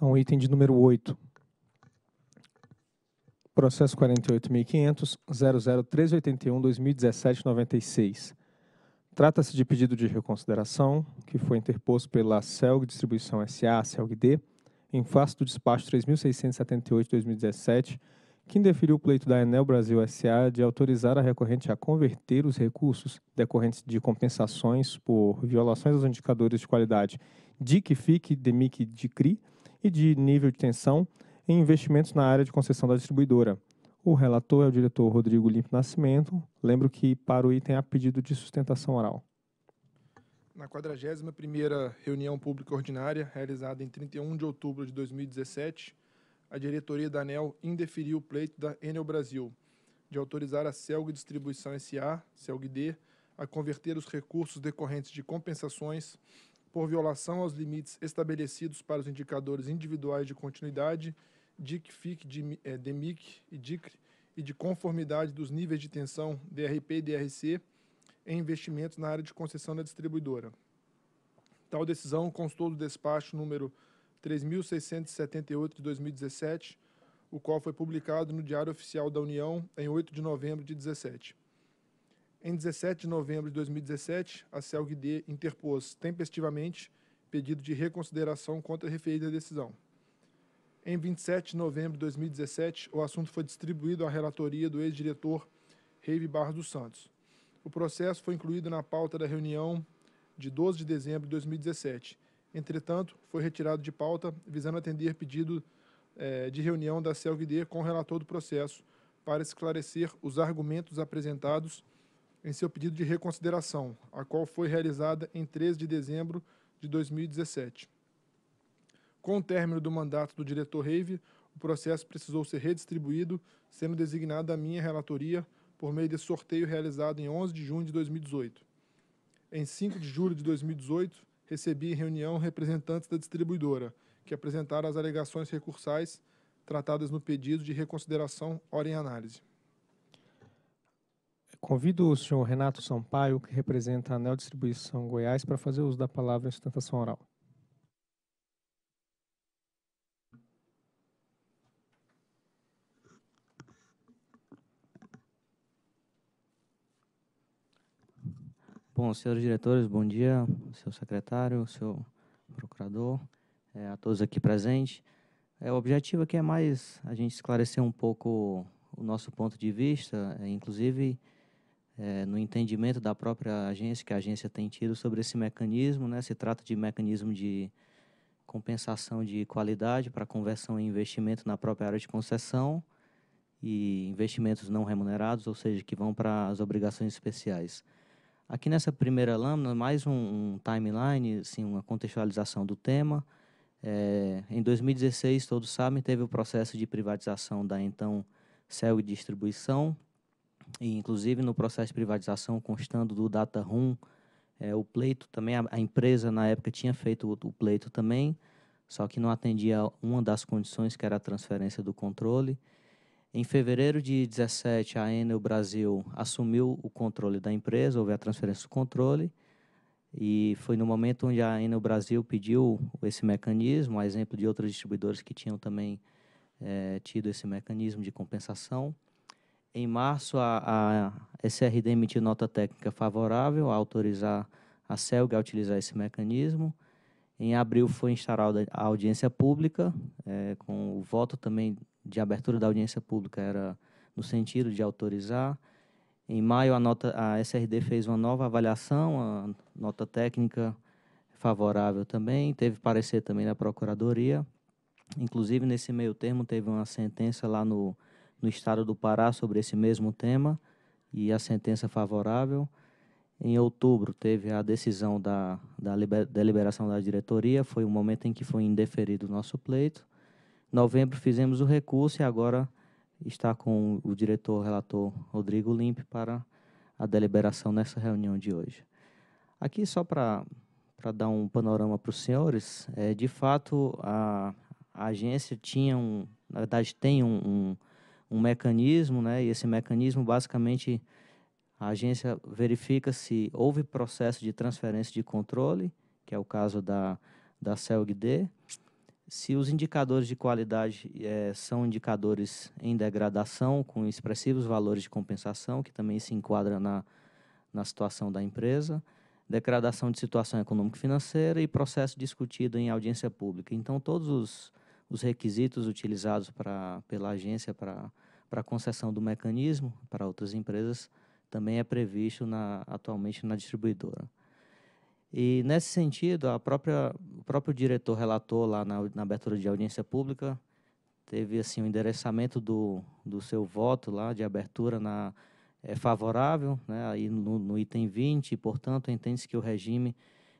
É um item de número 8. Processo 48.500.00381.2017.96. Trata-se de pedido de reconsideração que foi interposto pela CELG Distribuição SA, CELG-D, em face do despacho 3.678.2017, que indeferiu o pleito da Enel Brasil SA de autorizar a recorrente a converter os recursos decorrentes de compensações por violações aos indicadores de qualidade DIC-FIC, DEMIC e DICRI, e de nível de tensão em investimentos na área de concessão da distribuidora. O relator é o diretor Rodrigo Limpo Nascimento. Lembro que para o item há pedido de sustentação oral. Na 41ª reunião pública ordinária, realizada em 31 de outubro de 2017, a diretoria da ANEL indeferiu o pleito da Enel Brasil de autorizar a CELG Distribuição S.A., CELG-D, a converter os recursos decorrentes de compensações por violação aos limites estabelecidos para os indicadores individuais de continuidade, DIC, FIC, DMIC eh, e DICRE, e de conformidade dos níveis de tensão DRP e DRC em investimentos na área de concessão da distribuidora. Tal decisão constou do despacho número 3.678 de 2017, o qual foi publicado no Diário Oficial da União em 8 de novembro de 17. Em 17 de novembro de 2017, a CELG-D interpôs tempestivamente pedido de reconsideração contra a referida decisão. Em 27 de novembro de 2017, o assunto foi distribuído à relatoria do ex-diretor Reive Barros dos Santos. O processo foi incluído na pauta da reunião de 12 de dezembro de 2017. Entretanto, foi retirado de pauta, visando atender pedido eh, de reunião da CELGD com o relator do processo para esclarecer os argumentos apresentados em seu pedido de reconsideração, a qual foi realizada em 13 de dezembro de 2017. Com o término do mandato do diretor Reive, o processo precisou ser redistribuído, sendo designada a minha relatoria por meio de sorteio realizado em 11 de junho de 2018. Em 5 de julho de 2018, recebi em reunião representantes da distribuidora, que apresentaram as alegações recursais tratadas no pedido de reconsideração hora em análise. Convido o senhor Renato Sampaio, que representa a Anel Distribuição Goiás, para fazer uso da palavra em sustentação oral. Bom, senhores diretores, bom dia, seu secretário, seu procurador, é, a todos aqui presentes. É, o objetivo aqui é mais a gente esclarecer um pouco o nosso ponto de vista, é, inclusive é, no entendimento da própria agência, que a agência tem tido sobre esse mecanismo, né? se trata de mecanismo de compensação de qualidade para conversão em investimento na própria área de concessão e investimentos não remunerados, ou seja, que vão para as obrigações especiais. Aqui nessa primeira lâmina, mais um, um timeline, assim, uma contextualização do tema. É, em 2016, todos sabem, teve o processo de privatização da então Céu e Distribuição, e inclusive no processo de privatização, constando do data room, é, o pleito também, a, a, empresa na época tinha feito o, o, pleito também, só que não atendia uma das condições que era a transferência do controle. Em fevereiro de 17, a Enel Brasil assumiu o controle da empresa, houve a transferência do controle, e foi no momento onde a Enel Brasil pediu esse mecanismo, a exemplo de outros distribuidores que tinham também é, tido esse mecanismo de compensação. Em março, a, a SRD emitiu nota técnica favorável a autorizar a CELG a utilizar esse mecanismo. Em abril foi instaurada a audiência pública, é, com o voto também de abertura da audiência pública era no sentido de autorizar. Em maio, a, nota, a SRD fez uma nova avaliação, a nota técnica favorável também, teve parecer também da Procuradoria. Inclusive, nesse meio termo, teve uma sentença lá no no estado do Pará sobre esse mesmo tema e a sentença favorável. Em outubro teve a decisão da, da liber, deliberação da diretoria, foi o momento em que foi indeferido o nosso pleito. Em novembro fizemos o recurso e agora está com o diretor relator Rodrigo Limpe para a deliberação nessa reunião de hoje. Aqui só para dar um panorama para os senhores, é, de fato a, a agência tinha um, na verdade tem um, um um mecanismo, né? E esse mecanismo, basicamente, a agência verifica se houve processo de transferência de controle, que é o caso da, da CELGD, se os indicadores de qualidade é, são indicadores em degradação, com expressivos valores de compensação, que também se enquadra na, na situação da empresa, degradação de situação econômico-financeira e processo discutido em audiência pública. Então, todos os os requisitos utilizados pra, pela agência para a concessão do mecanismo para outras empresas também é previsto na, atualmente na distribuidora. E, nesse sentido, a própria, o próprio diretor relator lá na, na abertura de audiência pública teve assim o um endereçamento do, do seu voto lá de abertura na é favorável, né, aí no, no item 20, e, portanto, entende-se que o regime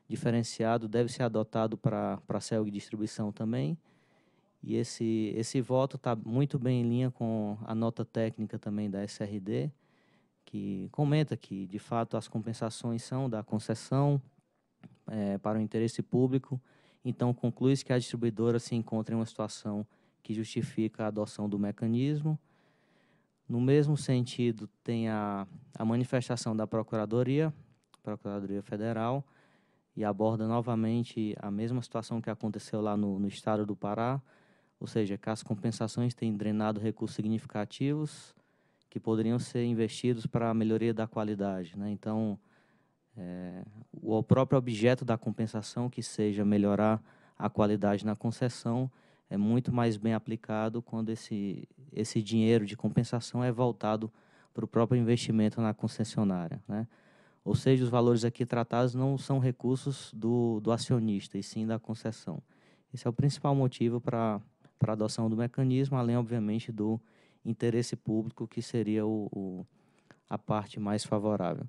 diferenciado deve ser adotado para a CELG distribuição também. E esse, esse voto está muito bem em linha com a nota técnica também da SRD, que comenta que, de fato, as compensações são da concessão é, para o interesse público, então conclui-se que a distribuidora se encontra em uma situação que justifica a adoção do mecanismo. No mesmo sentido, tem a, a manifestação da Procuradoria, Procuradoria Federal, e aborda novamente a mesma situação que aconteceu lá no, no estado do Pará, ou seja, que as compensações têm drenado recursos significativos que poderiam ser investidos para a melhoria da qualidade. Né? Então, é, o próprio objeto da compensação, que seja melhorar a qualidade na concessão, é muito mais bem aplicado quando esse, esse dinheiro de compensação é voltado para o próprio investimento na concessionária. Né? Ou seja, os valores aqui tratados não são recursos do, do acionista, e sim da concessão. Esse é o principal motivo para para adoção do mecanismo, além, obviamente, do interesse público, que seria o, o, a parte mais favorável.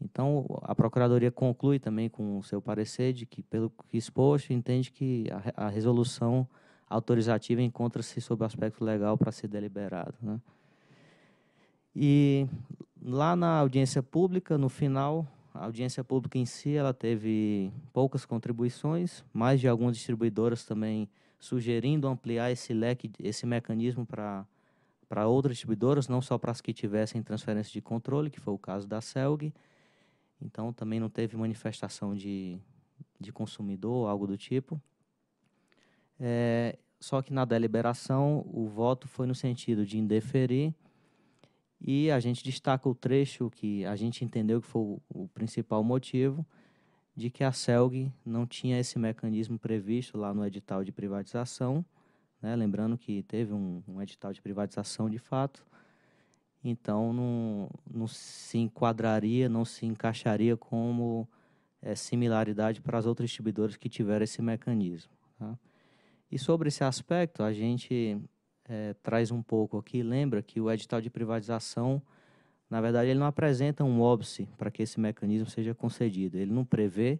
Então, a Procuradoria conclui também com o seu parecer de que, pelo que é exposto, entende que a, a resolução autorizativa encontra-se sob aspecto legal para ser deliberado. Né? E lá na audiência pública, no final, a audiência pública em si, ela teve poucas contribuições, mais de algumas distribuidoras também sugerindo ampliar esse leque, esse mecanismo para outras distribuidoras, não só para as que tivessem transferência de controle, que foi o caso da CELG. Então, também não teve manifestação de, de consumidor, algo do tipo. É, só que na deliberação, o voto foi no sentido de indeferir e a gente destaca o trecho que a gente entendeu que foi o, o principal motivo, de que a CELG não tinha esse mecanismo previsto lá no edital de privatização, né? lembrando que teve um, um, edital de privatização de fato, então não, não se enquadraria, não se encaixaria como é, similaridade para as outras distribuidoras que tiveram esse mecanismo. Tá? E sobre esse aspecto, a gente é, traz um pouco aqui, lembra que o edital de privatização na verdade, ele não apresenta um óbice para que esse mecanismo seja concedido. Ele não prevê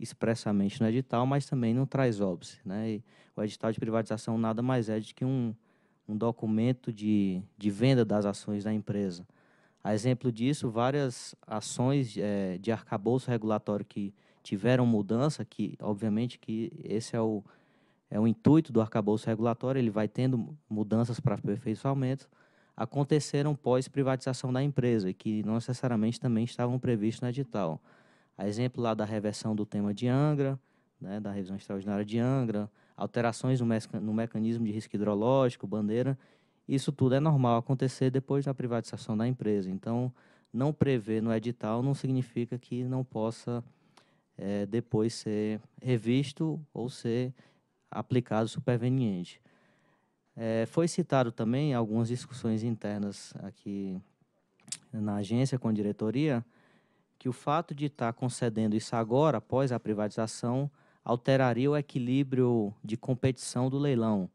expressamente no edital, mas também não traz óbice. Né? E o edital de privatização nada mais é do que um, um documento de, de venda das ações da empresa. A exemplo disso, várias ações é, de arcabouço regulatório que tiveram mudança, que obviamente que esse é o, é o intuito do arcabouço regulatório, ele vai tendo mudanças para aperfeiçoamento, aconteceram pós-privatização da empresa e que não necessariamente também estavam previstos no edital. A exemplo lá da reversão do tema de Angra, né, da revisão extraordinária de Angra, alterações no, no mecanismo de risco hidrológico, bandeira, isso tudo é normal acontecer depois da privatização da empresa. Então, não prever no edital não significa que não possa é, depois ser revisto ou ser aplicado superveniente. É, foi citado também algumas discussões internas aqui na agência com a diretoria que o fato de estar concedendo isso agora, após a privatização, alteraria o equilíbrio de competição do leilão.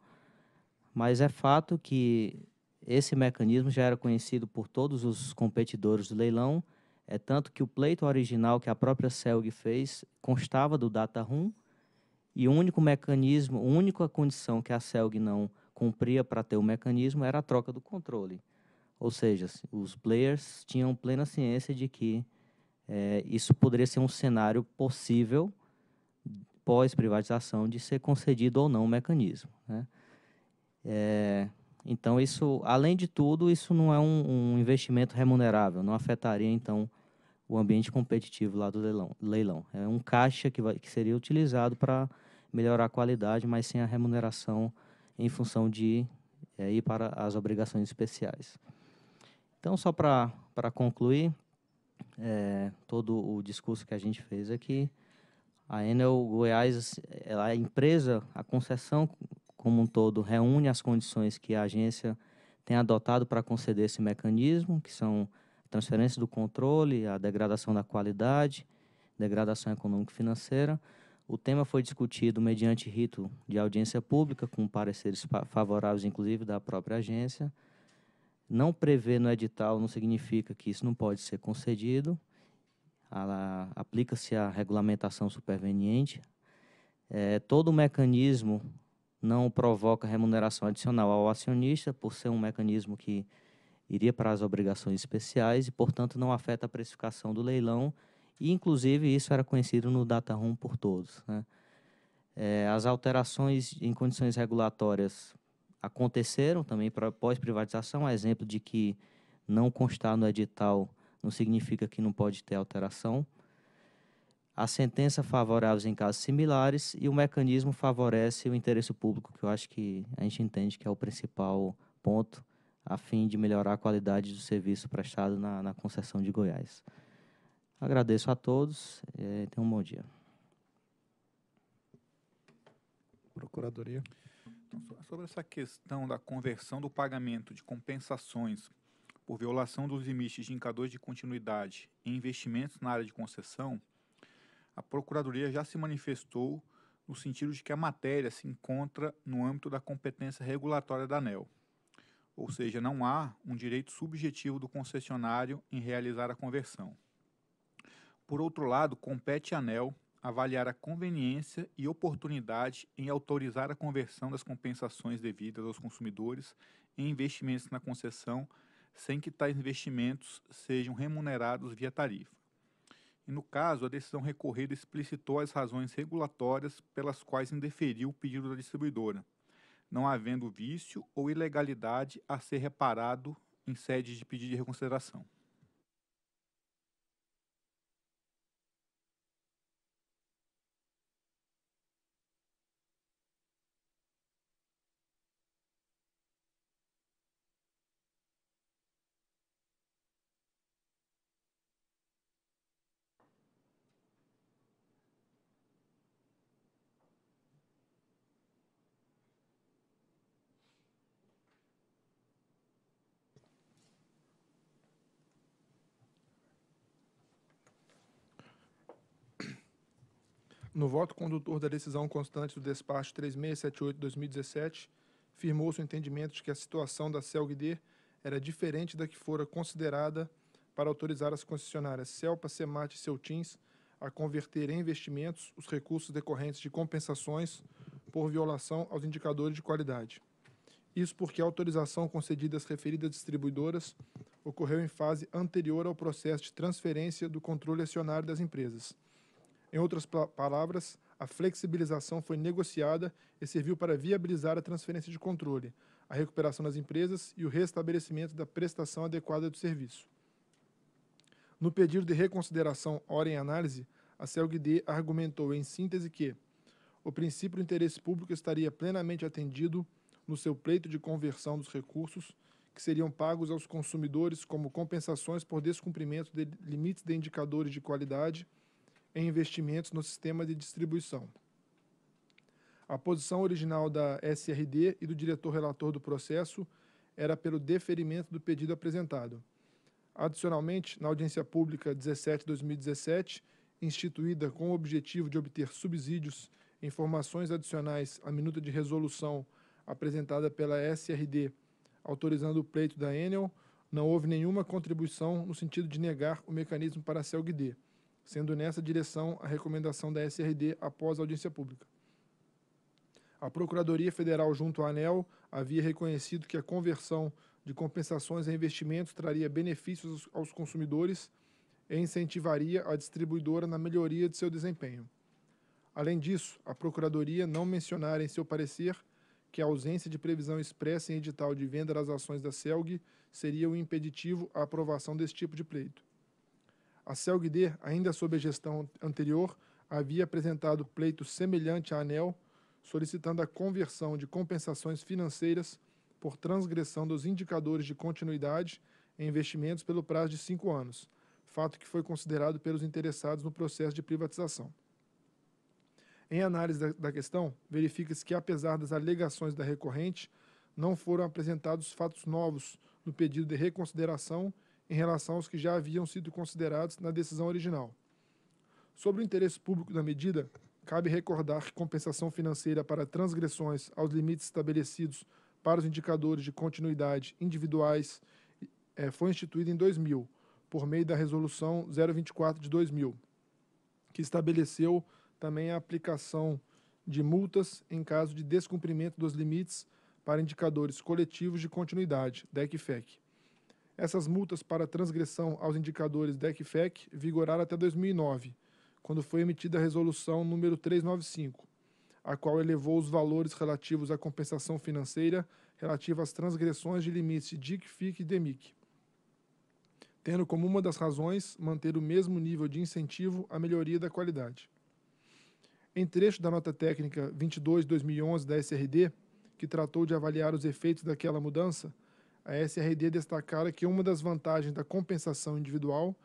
Mas é fato que esse mecanismo já era conhecido por todos os competidores do leilão, é tanto que o pleito original que a própria CELG fez constava do data room e o único mecanismo, a única condição que a CELG não cumpria para ter o mecanismo era a troca do controle. Ou seja, assim, os players tinham plena ciência de que é, isso poderia ser um cenário possível pós-privatização de ser concedido ou não o mecanismo. Né? É, então, isso, além de tudo, isso não é um, um, investimento remunerável, não afetaria, então, o ambiente competitivo lá do leilão. leilão. É um caixa que, vai, que seria utilizado para melhorar a qualidade, mas sem a remuneração em função de é, ir para as obrigações especiais. Então, só para concluir é, todo o discurso que a gente fez aqui, a Enel Goiás, ela é a empresa, a concessão como um todo, reúne as condições que a agência tem adotado para conceder esse mecanismo, que são a transferência do controle, a degradação da qualidade, degradação e financeira o tema foi discutido mediante rito de audiência pública, com pareceres favoráveis, inclusive, da própria agência. Não prever no edital não significa que isso não pode ser concedido. Aplica-se a regulamentação superveniente. É, todo o mecanismo não provoca remuneração adicional ao acionista, por ser um mecanismo que iria para as obrigações especiais e, portanto, não afeta a precificação do leilão e inclusive isso era conhecido no data room por todos. Né? É, as alterações em condições regulatórias aconteceram também pós-privatização, exemplo de que não constar no edital não significa que não pode ter alteração. A sentença favorável em casos similares e o mecanismo favorece o interesse público, que eu acho que a gente entende que é o principal ponto a fim de melhorar a qualidade do serviço prestado na, na concessão de Goiás. Agradeço a todos e é, tenham um bom dia. Procuradoria. Então, sobre essa questão da conversão do pagamento de compensações por violação dos limites de indicadores de continuidade em investimentos na área de concessão, a Procuradoria já se manifestou no sentido de que a matéria se encontra no âmbito da competência regulatória da ANEL. Ou seja, não há um direito subjetivo do concessionário em realizar a conversão. Por outro lado, compete à ANEL avaliar a conveniência e oportunidade em autorizar a conversão das compensações devidas aos consumidores em investimentos na concessão, sem que tais investimentos sejam remunerados via tarifa. E no caso, a decisão recorrida explicitou as razões regulatórias pelas quais indeferiu o pedido da distribuidora, não havendo vício ou ilegalidade a ser reparado em sede de pedido de reconsideração. No voto condutor da decisão constante do despacho 3678-2017, firmou-se o entendimento de que a situação da CELGD era diferente da que fora considerada para autorizar as concessionárias CELPA, CEMAT e Celtins a converter em investimentos os recursos decorrentes de compensações por violação aos indicadores de qualidade. Isso porque a autorização concedida às referidas distribuidoras ocorreu em fase anterior ao processo de transferência do controle acionário das empresas em outras palavras, a flexibilização foi negociada e serviu para viabilizar a transferência de controle, a recuperação das empresas e o restabelecimento da prestação adequada do serviço. No pedido de reconsideração hora em análise, a CELGD argumentou em síntese que o princípio do interesse público estaria plenamente atendido no seu pleito de conversão dos recursos que seriam pagos aos consumidores como compensações por descumprimento de limites de indicadores de qualidade em investimentos no sistema de distribuição. A posição original da SRD e do diretor relator do processo era pelo deferimento do pedido apresentado. Adicionalmente, na audiência pública 17-2017, instituída com o objetivo de obter subsídios, informações adicionais à minuta de resolução apresentada pela SRD, autorizando o pleito da Enel, não houve nenhuma contribuição no sentido de negar o mecanismo para a CELGD sendo nessa direção a recomendação da SRD após a audiência pública. A Procuradoria Federal, junto à ANEL, havia reconhecido que a conversão de compensações a investimentos traria benefícios aos consumidores e incentivaria a distribuidora na melhoria de seu desempenho. Além disso, a Procuradoria não mencionara em seu parecer que a ausência de previsão expressa em edital de venda das ações da CELG seria o um impeditivo à aprovação desse tipo de pleito. A CELGD, ainda sob a gestão anterior, havia apresentado pleito semelhante à ANEL, solicitando a conversão de compensações financeiras por transgressão dos indicadores de continuidade em investimentos pelo prazo de cinco anos, fato que foi considerado pelos interessados no processo de privatização. Em análise da, da questão, verifica-se que, apesar das alegações da recorrente, não foram apresentados fatos novos no pedido de reconsideração em relação aos que já haviam sido considerados na decisão original. Sobre o interesse público da medida, cabe recordar que compensação financeira para transgressões aos limites estabelecidos para os indicadores de continuidade individuais é, foi instituída em 2000, por meio da Resolução 024 de 2000, que estabeleceu também a aplicação de multas em caso de descumprimento dos limites para indicadores coletivos de continuidade, DECFEC essas multas para transgressão aos indicadores DECFEC fec vigoraram até 2009, quando foi emitida a resolução número 395, a qual elevou os valores relativos à compensação financeira relativa às transgressões de limites DICFIC FIC e DEMIC, tendo como uma das razões manter o mesmo nível de incentivo à melhoria da qualidade. Em trecho da nota técnica 22/2011 da SRD, que tratou de avaliar os efeitos daquela mudança, a SRD destacara que uma das vantagens da compensação individual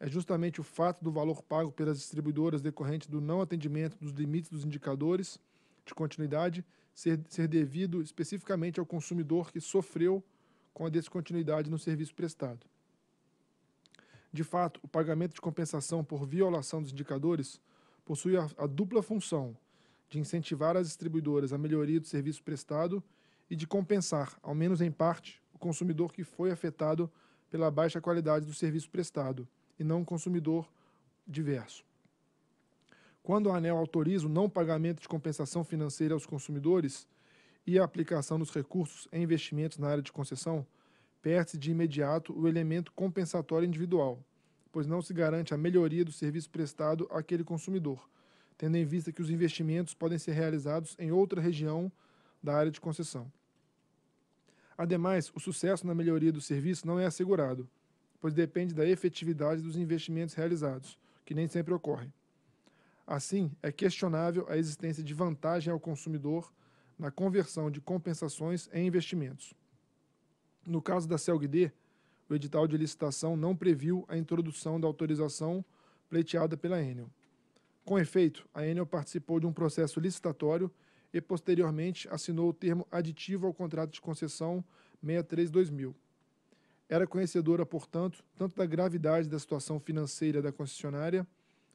é justamente o fato do valor pago pelas distribuidoras decorrente do não atendimento dos limites dos indicadores de continuidade ser, ser devido especificamente ao consumidor que sofreu com a descontinuidade no serviço prestado. De fato, o pagamento de compensação por violação dos indicadores possui a, a dupla função de incentivar as distribuidoras à melhoria do serviço prestado e de compensar, ao menos em parte, consumidor que foi afetado pela baixa qualidade do serviço prestado, e não um consumidor diverso. Quando a ANEL autoriza o não pagamento de compensação financeira aos consumidores e a aplicação dos recursos em investimentos na área de concessão, perde-se de imediato o elemento compensatório individual, pois não se garante a melhoria do serviço prestado àquele consumidor, tendo em vista que os investimentos podem ser realizados em outra região da área de concessão. Ademais, o sucesso na melhoria do serviço não é assegurado, pois depende da efetividade dos investimentos realizados, que nem sempre ocorre. Assim, é questionável a existência de vantagem ao consumidor na conversão de compensações em investimentos. No caso da CELGD, o edital de licitação não previu a introdução da autorização pleiteada pela Enel. Com efeito, a Enel participou de um processo licitatório e posteriormente assinou o termo aditivo ao contrato de concessão 63-2000. Era conhecedora, portanto, tanto da gravidade da situação financeira da concessionária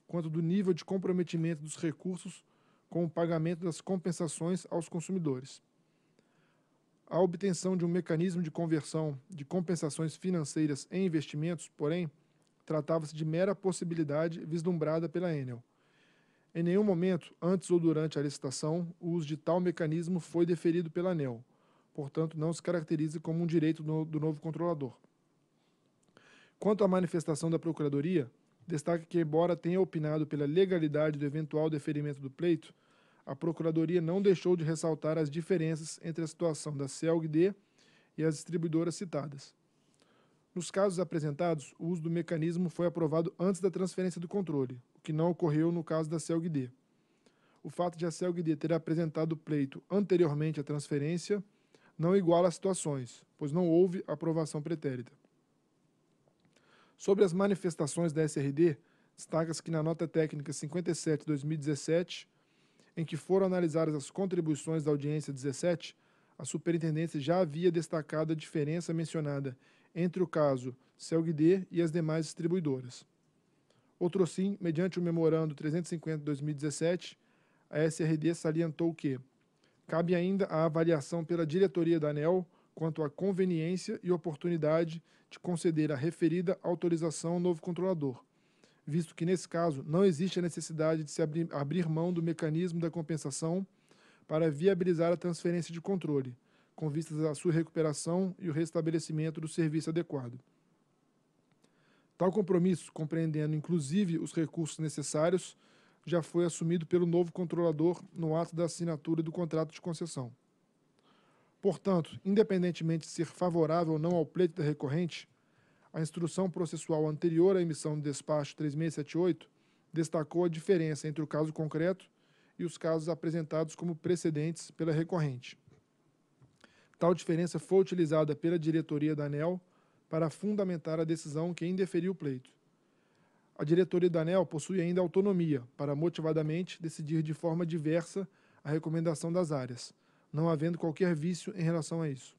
quanto do nível de comprometimento dos recursos com o pagamento das compensações aos consumidores. A obtenção de um mecanismo de conversão de compensações financeiras em investimentos, porém, tratava-se de mera possibilidade vislumbrada pela Enel em nenhum momento, antes ou durante a licitação, o uso de tal mecanismo foi deferido pela ANEL. Portanto, não se caracteriza como um direito do novo controlador. Quanto à manifestação da Procuradoria, destaque que, embora tenha opinado pela legalidade do eventual deferimento do pleito, a Procuradoria não deixou de ressaltar as diferenças entre a situação da CELG-D e as distribuidoras citadas. Nos casos apresentados, o uso do mecanismo foi aprovado antes da transferência do controle, o que não ocorreu no caso da CELG-D. O fato de a CELG-D ter apresentado pleito anteriormente à transferência não iguala as situações, pois não houve aprovação pretérita. Sobre as manifestações da SRD, destaca-se que na nota técnica 57-2017, em que foram analisadas as contribuições da audiência 17, a superintendência já havia destacado a diferença mencionada entre o caso CELGD e as demais distribuidoras. Outro sim, mediante o memorando 350 2017, a SRD salientou que cabe ainda a avaliação pela diretoria da ANEL quanto à conveniência e oportunidade de conceder a referida autorização ao novo controlador, visto que, nesse caso, não existe a necessidade de se abrir mão do mecanismo da compensação para viabilizar a transferência de controle, com vistas à sua recuperação e o restabelecimento do serviço adequado. Tal compromisso, compreendendo inclusive os recursos necessários, já foi assumido pelo novo controlador no ato da assinatura do contrato de concessão. Portanto, independentemente de ser favorável ou não ao pleito da recorrente, a instrução processual anterior à emissão do despacho 3678 destacou a diferença entre o caso concreto e os casos apresentados como precedentes pela recorrente. Tal diferença foi utilizada pela diretoria da ANEL para fundamentar a decisão que indeferiu o pleito. A diretoria da ANEL possui ainda autonomia para motivadamente decidir de forma diversa a recomendação das áreas, não havendo qualquer vício em relação a isso.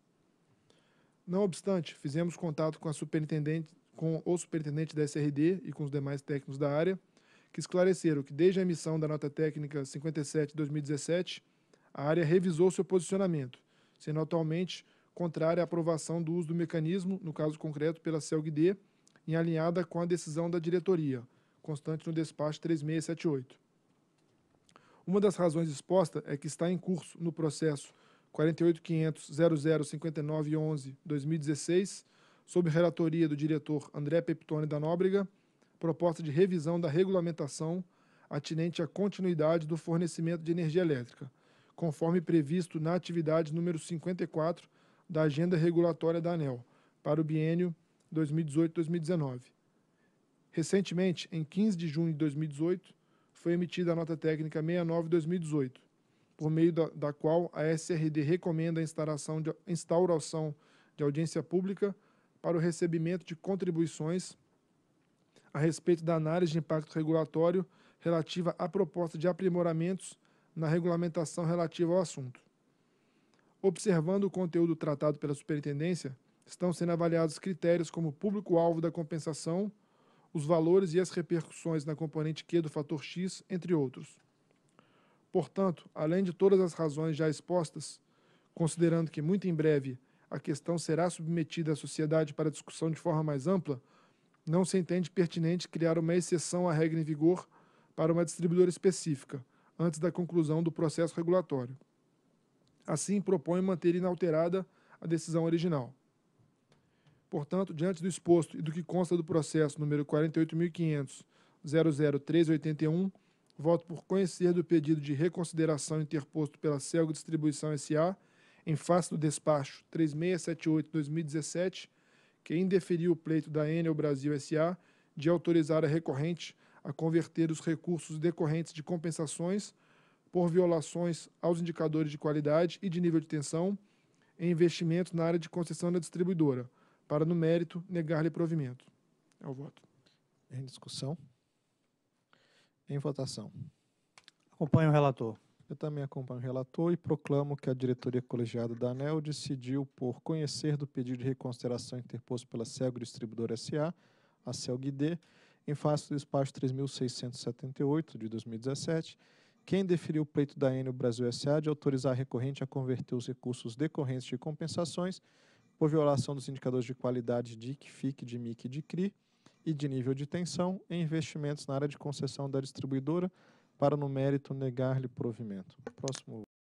Não obstante, fizemos contato com, superintendente, com o superintendente da SRD e com os demais técnicos da área, que esclareceram que desde a emissão da nota técnica 57/2017, a área revisou seu posicionamento sendo atualmente contrária à aprovação do uso do mecanismo, no caso concreto pela CELGD, em alinhada com a decisão da diretoria, constante no despacho 3678. Uma das razões exposta é que está em curso no processo 48.500.0059.11.2016, 2016 sob relatoria do diretor André Peptone da Nóbrega, proposta de revisão da regulamentação atinente à continuidade do fornecimento de energia elétrica, conforme previsto na atividade número 54 da Agenda Regulatória da ANEL, para o biênio 2018-2019. Recentemente, em 15 de junho de 2018, foi emitida a nota técnica 69-2018, por meio da, da, qual a SRD recomenda a instalação de, instauração de audiência pública para o recebimento de contribuições a respeito da análise de impacto regulatório relativa à proposta de aprimoramentos na regulamentação relativa ao assunto. Observando o conteúdo tratado pela Superintendência, estão sendo avaliados critérios como público-alvo da compensação, os valores e as repercussões na componente Q do fator X, entre outros. Portanto, além de todas as razões já expostas, considerando que muito em breve a questão será submetida à sociedade para discussão de forma mais ampla, não se entende pertinente criar uma exceção à regra em vigor para uma distribuidora específica antes da conclusão do processo regulatório. Assim, propõe manter inalterada a decisão original. Portanto, diante do exposto e do que consta do processo número 48.500.00381, voto por conhecer do pedido de reconsideração interposto pela Celgo Distribuição S.A., em face do despacho 3678-2017, que indeferiu o pleito da Enel Brasil S.A. de autorizar a recorrente a converter os recursos decorrentes de compensações por violações aos indicadores de qualidade e de nível de tensão em investimentos na área de concessão da distribuidora, para, no mérito, negar-lhe provimento. É o voto. Em discussão? Em votação. Acompanho o relator. Eu também acompanho o relator e proclamo que a diretoria colegiada da ANEL decidiu por conhecer do pedido de reconsideração interposto pela CELG Distribuidora S.A., a CELG-D, em face do despacho 3678 de 2017, quem deferiu o pleito da Enel Brasil SA de autorizar a recorrente a converter os recursos decorrentes de compensações por violação dos indicadores de qualidade de ICFIC, de MIC e de CRI e de nível de tensão em investimentos na área de concessão da distribuidora para no mérito negar-lhe provimento. Próximo